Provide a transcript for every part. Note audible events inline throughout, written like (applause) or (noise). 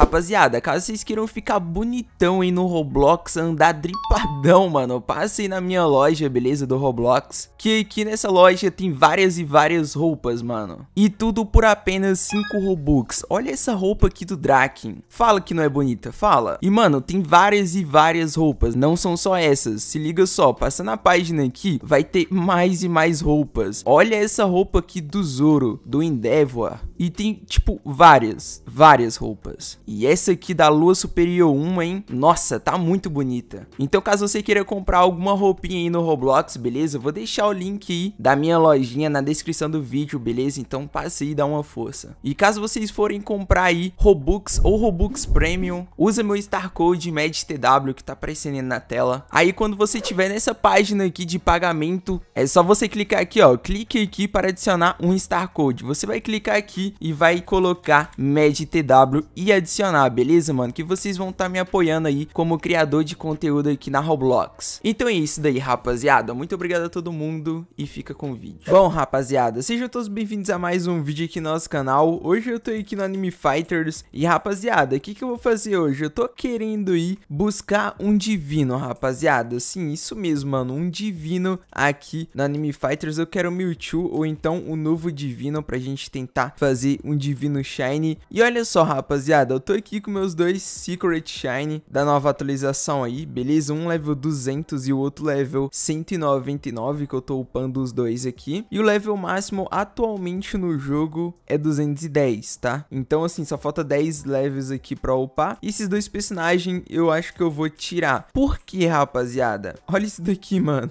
Rapaziada, caso vocês queiram ficar bonitão aí no Roblox, andar dripadão, mano, passe na minha loja, beleza, do Roblox, que aqui nessa loja tem várias e várias roupas, mano. E tudo por apenas 5 Robux. Olha essa roupa aqui do Draken. Fala que não é bonita, fala. E, mano, tem várias e várias roupas, não são só essas. Se liga só, passa na página aqui, vai ter mais e mais roupas. Olha essa roupa aqui do Zoro, do Endeavor. E tem, tipo, várias, várias roupas. E essa aqui da Lua Superior 1, hein? Nossa, tá muito bonita. Então, caso você queira comprar alguma roupinha aí no Roblox, beleza? Eu vou deixar o link aí da minha lojinha na descrição do vídeo, beleza? Então, passe aí e dá uma força. E caso vocês forem comprar aí Robux ou Robux Premium, usa meu Star Code MedTW que tá aparecendo aí na tela. Aí, quando você tiver nessa página aqui de pagamento, é só você clicar aqui, ó. Clique aqui para adicionar um Star Code. Você vai clicar aqui e vai colocar MedTW e adicionar funcionar, beleza, mano? Que vocês vão estar tá me apoiando aí como criador de conteúdo aqui na Roblox. Então é isso daí, rapaziada. Muito obrigado a todo mundo e fica com o vídeo. Bom, rapaziada, sejam todos bem-vindos a mais um vídeo aqui no nosso canal. Hoje eu tô aqui no Anime Fighters e, rapaziada, o que que eu vou fazer hoje? Eu tô querendo ir buscar um divino, rapaziada. Sim, isso mesmo, mano, um divino aqui no Anime Fighters. Eu quero o Mewtwo ou então o novo divino pra gente tentar fazer um divino Shine. E olha só, rapaziada, eu tô aqui com meus dois Secret Shine da nova atualização aí, beleza? Um level 200 e o outro level 199, que eu tô upando os dois aqui. E o level máximo atualmente no jogo é 210, tá? Então, assim, só falta 10 levels aqui pra upar. E esses dois personagens eu acho que eu vou tirar. Por quê, rapaziada? (laughs) Olha isso daqui, mano.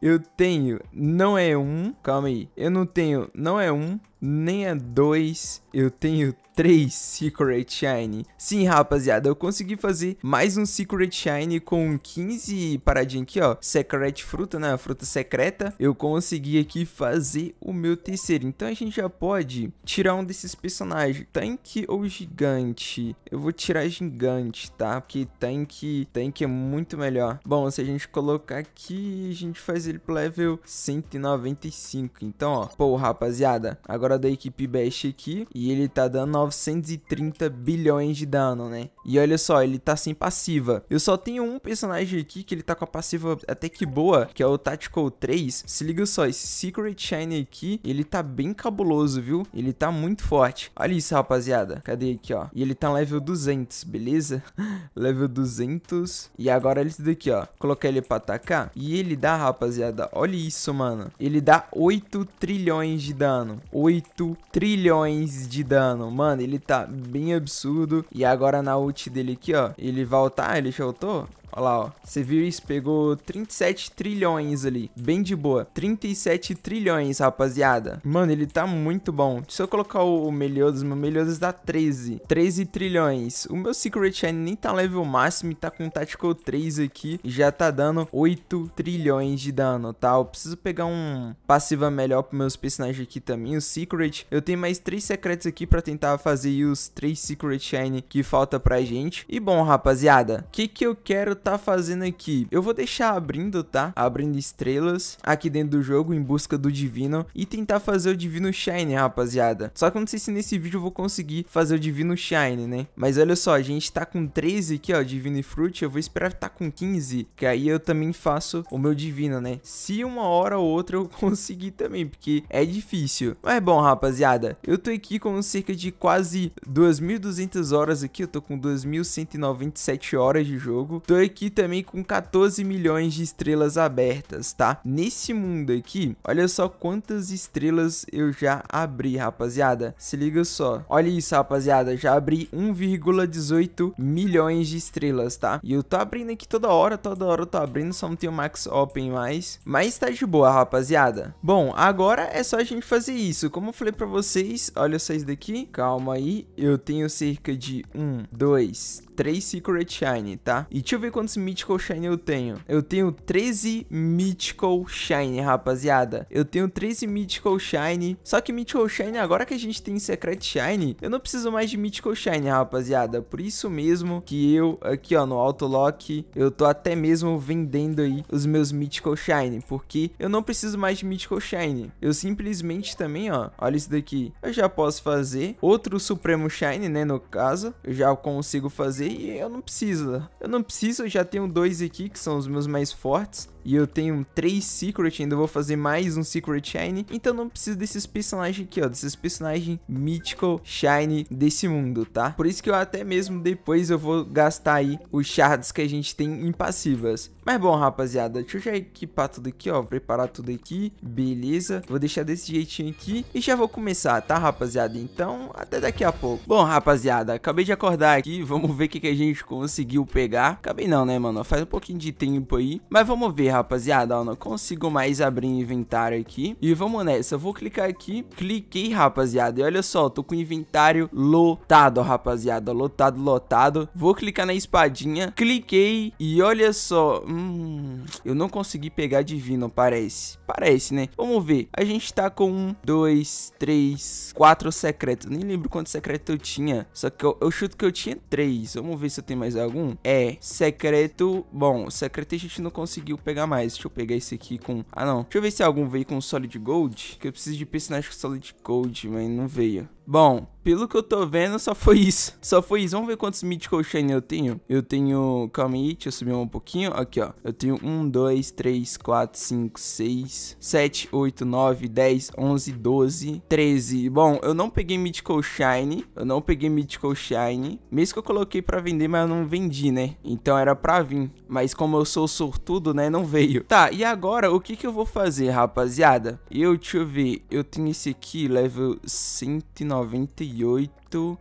Eu tenho, não é um, calma aí. Eu não tenho, não é um, nem é dois eu tenho três Secret Shine. Sim, rapaziada, eu consegui fazer mais um Secret Shine com 15 paradinha aqui, ó. Secret Fruta, né? Fruta secreta. Eu consegui aqui fazer o meu terceiro. Então a gente já pode tirar um desses personagens. Tanque ou gigante? Eu vou tirar gigante, tá? Porque tanque, tanque é muito melhor. Bom, se a gente colocar aqui, a gente faz ele pro level 195. Então, ó. Pô, rapaziada, agora agora da equipe Best aqui. E ele tá dando 930 bilhões de dano, né? E olha só, ele tá sem passiva. Eu só tenho um personagem aqui que ele tá com a passiva até que boa, que é o Tactical 3. Se liga só, esse Secret Shine aqui, ele tá bem cabuloso, viu? Ele tá muito forte. Olha isso, rapaziada. Cadê aqui, ó? E ele tá level 200, beleza? (laughs) level 200. E agora ele tá daqui, ó. Colocar ele pra atacar. E ele dá, rapaziada, olha isso, mano. Ele dá 8 trilhões de dano. 8 8 trilhões de dano. Mano, ele tá bem absurdo. E agora na ult dele aqui, ó, ele voltar, ele soltou. Olha lá, ó. Você viu isso? Pegou 37 trilhões ali. Bem de boa. 37 trilhões, rapaziada. Mano, ele tá muito bom. Se eu colocar o Meliodas, meu Meliodas dá 13. 13 trilhões. O meu Secret Shine nem tá level máximo e tá com Tactical 3 aqui. Já tá dando 8 trilhões de dano, tá? Eu preciso pegar um passiva melhor pros meus personagens aqui também. O Secret. Eu tenho mais 3 secretos aqui pra tentar fazer os 3 Secret Shine que falta pra gente. E bom, rapaziada. O que que eu quero tá fazendo aqui? Eu vou deixar abrindo, tá? Abrindo estrelas aqui dentro do jogo em busca do Divino e tentar fazer o Divino Shine, rapaziada. Só que eu não sei se nesse vídeo eu vou conseguir fazer o Divino Shine, né? Mas olha só, a gente tá com 13 aqui, ó, Divino e Fruit. Eu vou esperar tá com 15, que aí eu também faço o meu Divino, né? Se uma hora ou outra eu (laughs) conseguir também, porque é difícil. Mas bom, rapaziada, eu tô aqui com cerca de quase 2.200 horas aqui. Eu tô com 2.197 horas de jogo. Tô aqui aqui também com 14 milhões de estrelas abertas, tá? Nesse mundo aqui, olha só quantas estrelas eu já abri, rapaziada. Se liga só. Olha isso, rapaziada. Já abri 1,18 milhões de estrelas, tá? E eu tô abrindo aqui toda hora, toda hora eu tô abrindo, só não tenho Max Open mais. Mas tá de boa, rapaziada. Bom, agora é só a gente fazer isso. Como eu falei pra vocês, olha só isso daqui. Calma aí. Eu tenho cerca de 1, 2, 3 Secret Shine, tá? E deixa eu ver quantos Mythical Shine eu tenho. Eu tenho 13 Mythical Shine, rapaziada. Eu tenho 13 Mythical Shine. Só que Mythical Shine, agora que a gente tem Secret Shine, eu não preciso mais de Mythical Shine, rapaziada. Por isso mesmo que eu, aqui ó, no Auto Lock eu tô até mesmo vendendo aí os meus Mythical Shine. Porque eu não preciso mais de Mythical Shine. Eu simplesmente também, ó, olha isso daqui. Eu já posso fazer outro Supremo Shine, né, no caso. Eu já consigo fazer e eu não preciso. Eu não preciso eu já tenho dois aqui, que são os meus mais fortes. E eu tenho três Secret, ainda vou fazer mais um Secret Shine. Então não preciso desses personagens aqui, ó. Desses personagens Mythical Shine desse mundo, tá? Por isso que eu até mesmo depois eu vou gastar aí os shards que a gente tem em passivas. Mas bom, rapaziada, deixa eu já equipar tudo aqui, ó, preparar tudo aqui, beleza? Vou deixar desse jeitinho aqui e já vou começar, tá, rapaziada? Então, até daqui a pouco. Bom, rapaziada, acabei de acordar aqui, vamos ver o que, que a gente conseguiu pegar. Acabei não, né, mano? Faz um pouquinho de tempo aí, mas vamos ver, rapaziada, ó, não consigo mais abrir inventário aqui. E vamos nessa, eu vou clicar aqui, cliquei, rapaziada, e olha só, tô com o inventário lotado, rapaziada, lotado, lotado. Vou clicar na espadinha, cliquei e olha só, hum, Hum, eu não consegui pegar divino, parece. Parece, né? Vamos ver. A gente tá com um, dois, três, quatro secretos. Nem lembro quanto secreto eu tinha. Só que eu, eu chuto que eu tinha três. Vamos ver se eu tenho mais algum. É, secreto... Bom, secreto a gente não conseguiu pegar mais. Deixa eu pegar esse aqui com... Ah, não. Deixa eu ver se algum veio com Solid Gold. Que eu preciso de personagem com Solid Gold, mas não veio. Bom, pelo que eu tô vendo, só foi isso. Só foi isso. Vamos ver quantos Mythical Shiny eu tenho. Eu tenho... Calma aí, deixa eu subir um pouquinho. Aqui, ó. Eu tenho 1, 2, 3, 4, 5, 6, 7, 8, 9, 10, 11, 12, 13. Bom, eu não peguei Mythical Shine. Eu não peguei Mythical Shine. Mesmo que eu coloquei pra vender, mas eu não vendi, né? Então era pra vir. Mas como eu sou sortudo, né? Não veio. Tá, e agora o que que eu vou fazer, rapaziada? Eu, deixa eu ver. Eu tenho esse aqui, level 190. 98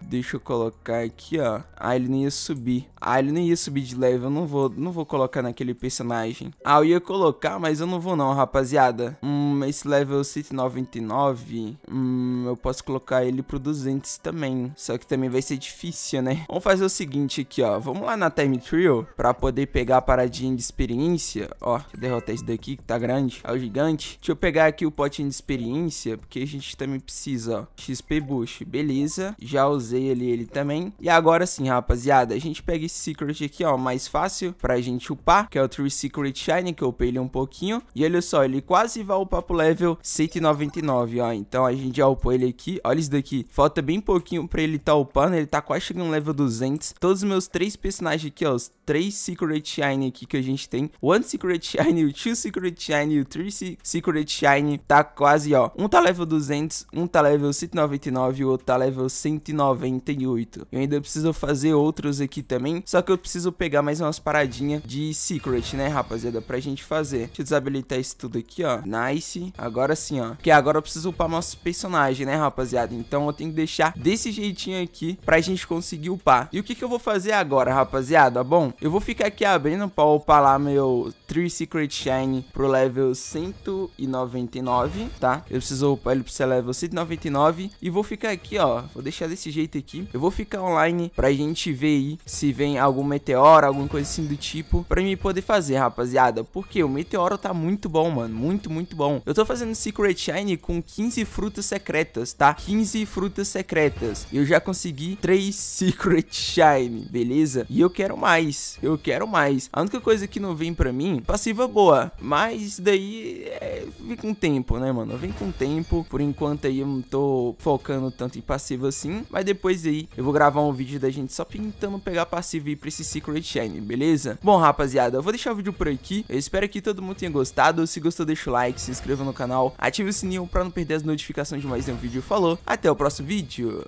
Deixa eu colocar aqui, ó. Ah, ele não ia subir. Ah, ele não ia subir de level. Eu não vou, não vou colocar naquele personagem. Ah, eu ia colocar, mas eu não vou não, rapaziada. Hum, esse level 199, hum, eu posso colocar ele pro 200 também. Só que também vai ser difícil, né? Vamos fazer o seguinte aqui, ó. Vamos lá na Time Trio pra poder pegar a paradinha de experiência. Ó, deixa eu derrotar esse daqui que tá grande. É o gigante. Deixa eu pegar aqui o potinho de experiência, porque a gente também precisa, ó. XP Bush, beleza. Já já usei ali ele também. E agora sim, rapaziada, a gente pega esse Secret aqui, ó, mais fácil pra gente upar, que é o True Secret Shine, que eu upei ele um pouquinho. E olha só, ele quase vai upar pro level 199, ó. Então a gente já upou ele aqui. Olha isso daqui. Falta bem pouquinho pra ele tá upando. Ele tá quase chegando no level 200. Todos os meus três personagens aqui, ó, os três Secret Shine aqui que a gente tem. One Secret Shine, (laughs) o Two Secret Shine, o Three Secret Shine. Tá quase, ó. Um tá level 200, um tá level 199 o outro tá level 100 198. Eu ainda preciso fazer outros aqui também, só que eu preciso pegar mais umas paradinhas de secret, né, rapaziada, pra gente fazer. Deixa eu desabilitar isso tudo aqui, ó. Nice. Agora sim, ó. Porque agora eu preciso upar nosso personagem, né, rapaziada? Então eu tenho que deixar desse jeitinho aqui pra gente conseguir upar. E o que que eu vou fazer agora, rapaziada? Bom, eu vou ficar aqui abrindo pra upar lá meu 3 Secret Shine pro level 199, tá? Eu preciso upar ele pro level 199 e vou ficar aqui, ó. Vou deixar desse desse jeito aqui. Eu vou ficar online pra gente ver aí se vem algum meteoro, alguma coisa assim do tipo, pra mim poder fazer, rapaziada. Porque o meteoro tá muito bom, mano. Muito, muito bom. Eu tô fazendo Secret Shine com 15 frutas secretas, tá? 15 frutas secretas. Eu já consegui 3 Secret Shine, beleza? E eu quero mais. Eu quero mais. A única coisa que não vem pra mim, passiva boa. Mas isso daí é... vem com o tempo, né, mano? Vem com o tempo. Por enquanto aí eu não tô focando tanto em passiva assim. Mas depois aí eu vou gravar um vídeo da gente só pintando pegar passivo aí pra esse Secret Shine, beleza? Bom, rapaziada, eu vou deixar o vídeo por aqui. Eu espero que todo mundo tenha gostado. Se gostou, deixa o like, se inscreva no canal, ative o sininho pra não perder as notificações de mais nenhum vídeo. Falou, até o próximo vídeo.